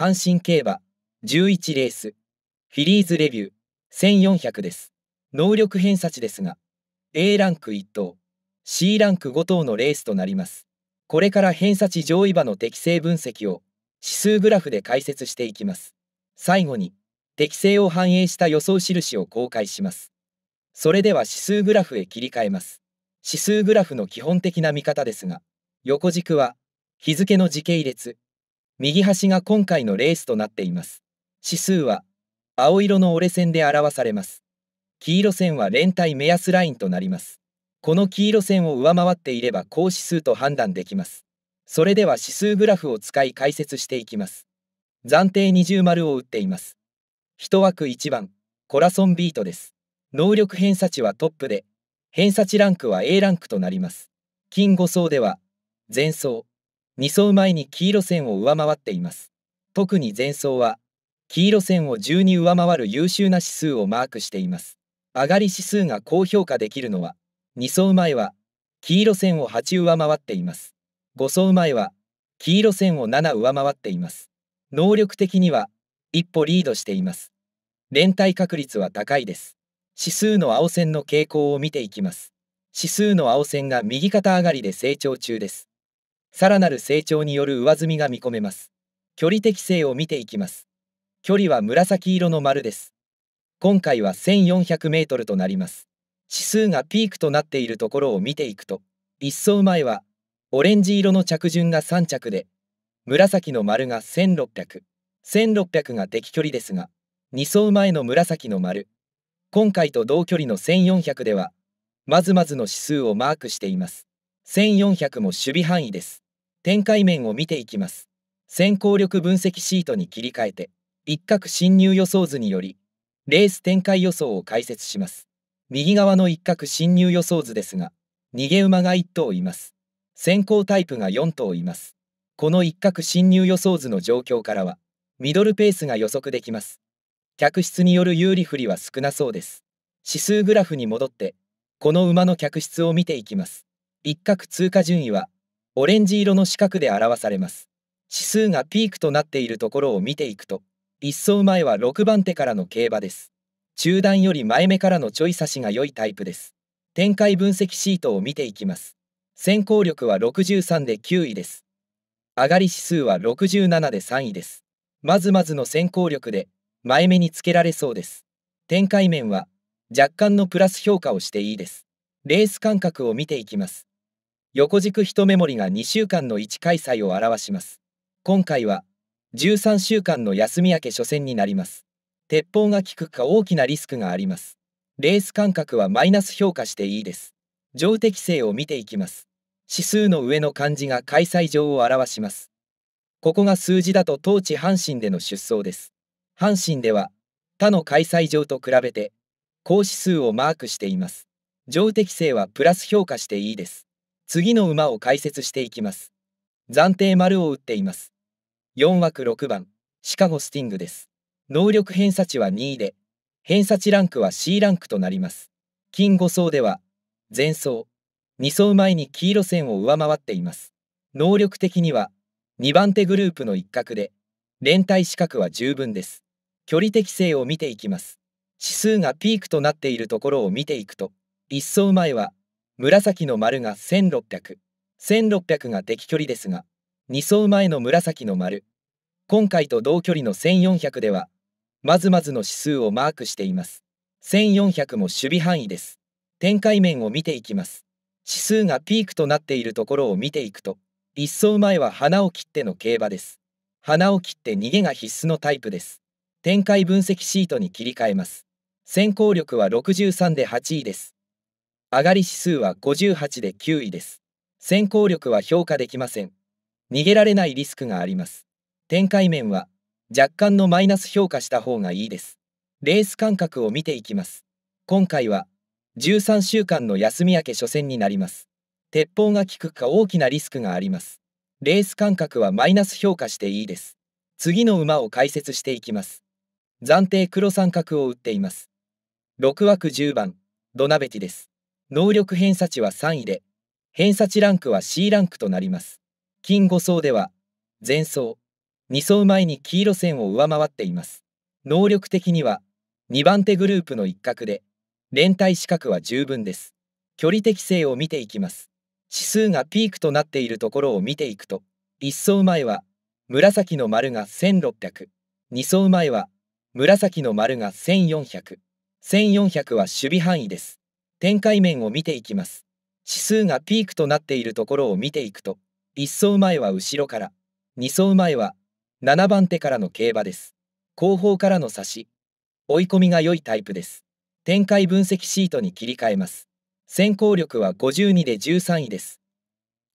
阪神競馬11レースフィリーズレビュー1400です能力偏差値ですが A ランク1等 C ランク5等のレースとなりますこれから偏差値上位馬の適正分析を指数グラフで解説していきます最後に適性を反映した予想印を公開しますそれでは指数グラフへ切り替えます指数グラフの基本的な見方ですが横軸は日付の時系列右端が今回のレースとなっています。指数は青色の折れ線で表されます。黄色線は連帯目安ラインとなります。この黄色線を上回っていれば高指数と判断できます。それでは指数グラフを使い解説していきます。暫定二重丸を打っています。1枠1番、コラソンビートです。能力偏差値はトップで、偏差値ランクは A ランクとなります。金5層では、前走、2走前に黄色線を上回っています。特に前走は、黄色線を10に上回る優秀な指数をマークしています。上がり指数が高評価できるのは、2走前は、黄色線を8上回っています。5走前は、黄色線を7上回っています。能力的には、一歩リードしています。連帯確率は高いです。指数の青線の傾向を見ていきます。指数の青線が右肩上がりで成長中です。さらなる成長による上積みが見込めます。距離適性を見ていきます。距離は紫色の丸です。今回は1400メートルとなります。指数がピークとなっているところを見ていくと、一層前は、オレンジ色の着順が3着で、紫の丸が1600、1600が適距離ですが、2層前の紫の丸、今回と同距離の1400では、まずまずの指数をマークしています。1400も守備範囲です。展開面を見ていきます。先行力分析シートに切り替えて、一角進入予想図により、レース展開予想を解説します。右側の一角進入予想図ですが、逃げ馬が1頭います。先行タイプが4頭います。この一角進入予想図の状況からは、ミドルペースが予測できます。客室による有利不利は少なそうです。指数グラフに戻って、この馬の客室を見ていきます。一角通過順位はオレンジ色の四角で表されます指数がピークとなっているところを見ていくと一走前は6番手からの競馬です中段より前目からのちょい差しが良いタイプです展開分析シートを見ていきます先行力は63で9位です上がり指数は67で3位ですまずまずの先行力で前目につけられそうです展開面は若干のプラス評価をしていいですレース間隔を見ていきます横軸一目盛りが2週間の1開催を表します。今回は13週間の休み明け初戦になります。鉄砲が効くか大きなリスクがあります。レース間隔はマイナス評価していいです。上適性を見ていきます。指数の上の漢字が開催上を表します。ここが数字だと当地阪神での出走です。阪神では他の開催上と比べて高指数をマークしています。上適性はプラス評価していいです。次の馬を解説していきます。暫定丸を打っています。4枠6番、シカゴスティングです。能力偏差値は2位で、偏差値ランクは C ランクとなります。金5層では、前走、2走前に黄色線を上回っています。能力的には、2番手グループの一角で、連帯資格は十分です。距離適性を見ていきます。指数がピークとなっているところを見ていくと、1走前は紫の丸が1600。1600が敵距離ですが、2走前の紫の丸。今回と同距離の1400では、まずまずの指数をマークしています。1400も守備範囲です。展開面を見ていきます。指数がピークとなっているところを見ていくと、1走前は花を切っての競馬です。花を切って逃げが必須のタイプです。展開分析シートに切り替えます。先行力は63で8位です。上がり指数は58で9位です。先行力は評価できません。逃げられないリスクがあります。展開面は若干のマイナス評価した方がいいです。レース間隔を見ていきます。今回は13週間の休み明け初戦になります。鉄砲が効くか大きなリスクがあります。レース間隔はマイナス評価していいです。次の馬を解説していきます。暫定黒三角を打っています。6枠10番、ドナベティです。能力偏差値は3位で、偏差値ランクは C ランクとなります。金5層では、前走2走前に黄色線を上回っています。能力的には、2番手グループの一角で、連帯資格は十分です。距離適性を見ていきます。指数がピークとなっているところを見ていくと、1層前は、紫の丸が1600、2層前は、紫の丸が1400、1400は守備範囲です。展開面を見ていきます。指数がピークとなっているところを見ていくと、1走前は後ろから、2走前は7番手からの競馬です。後方からの差し、追い込みが良いタイプです。展開分析シートに切り替えます。先行力は52で13位です。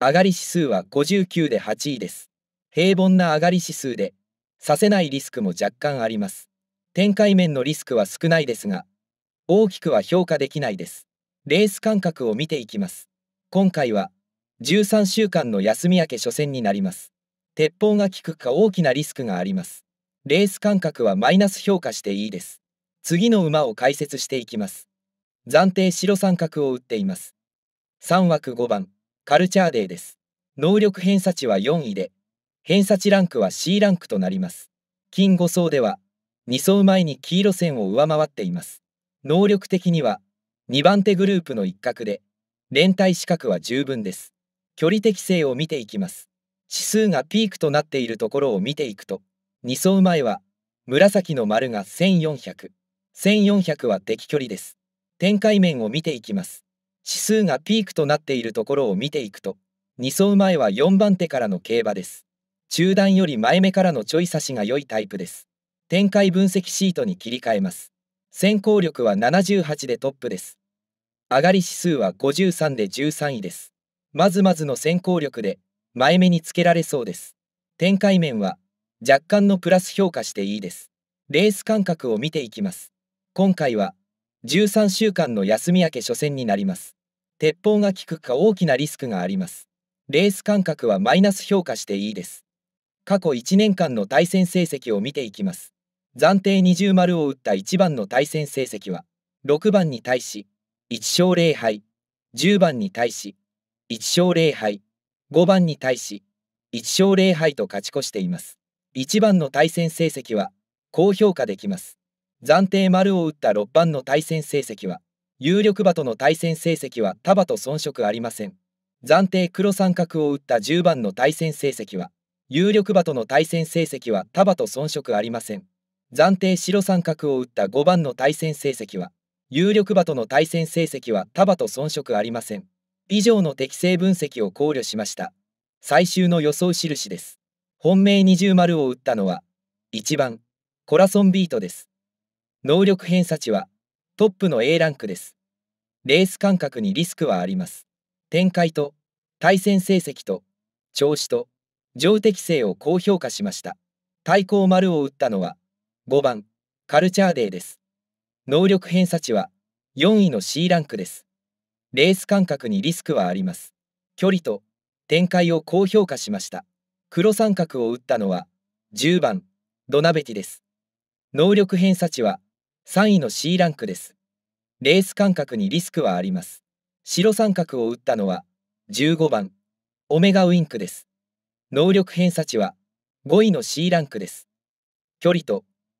上がり指数は59で8位です。平凡な上がり指数で、させないリスクも若干あります。展開面のリスクは少ないですが、大きくは評価できないです。レース間隔を見ていきます。今回は13週間の休み明け初戦になります。鉄砲が効くか大きなリスクがあります。レース間隔はマイナス評価していいです。次の馬を解説していきます。暫定白三角を打っています。3枠5番、カルチャーデーです。能力偏差値は4位で、偏差値ランクは C ランクとなります。金5層では、2層前に黄色線を上回っています。能力的には、2番手グループの一角で、連帯資格は十分です。距離適性を見ていきます。指数がピークとなっているところを見ていくと、2走前は、紫の丸が1400、1400は敵距離です。展開面を見ていきます。指数がピークとなっているところを見ていくと、2走前は4番手からの競馬です。中段より前目からのちょい差しが良いタイプです。展開分析シートに切り替えます。先行力は78でトップです。上がり指数は53で13位です。まずまずの先行力で、前目につけられそうです。展開面は、若干のプラス評価していいです。レース間隔を見ていきます。今回は、13週間の休み明け初戦になります。鉄砲が効くか大きなリスクがあります。レース間隔はマイナス評価していいです。過去1年間の対戦成績を見ていきます。暫定20丸を打った1番の対戦成績は6番に対し1勝0敗10番に対し1勝0敗5番に対し1勝0敗と勝ち越しています1番の対戦成績は高評価できます暫定丸を打った6番の対戦成績は有力馬との対戦成績は束と遜色ありません暫定黒三角を打った10番の対戦成績は有力馬との対戦成績は束と遜色ありません暫定白三角を打った5番の対戦成績は、有力馬との対戦成績は束と遜色ありません。以上の適正分析を考慮しました。最終の予想印です。本命二重丸を打ったのは、1番、コラソンビートです。能力偏差値は、トップの A ランクです。レース間隔にリスクはあります。展開と、対戦成績と、調子と、上適性を高評価しました。対抗丸を打ったのは、5番、カルチャーデーです。能力偏差値は4位の C ランクです。レース間隔にリスクはあります。距離と展開を高評価しました。黒三角を打ったのは10番、ドナベティです。能力偏差値は3位の C ランクです。レース間隔にリスクはあります。白三角を打ったのは15番、オメガウインクです。能力偏差値は5位の C ランクです。距離と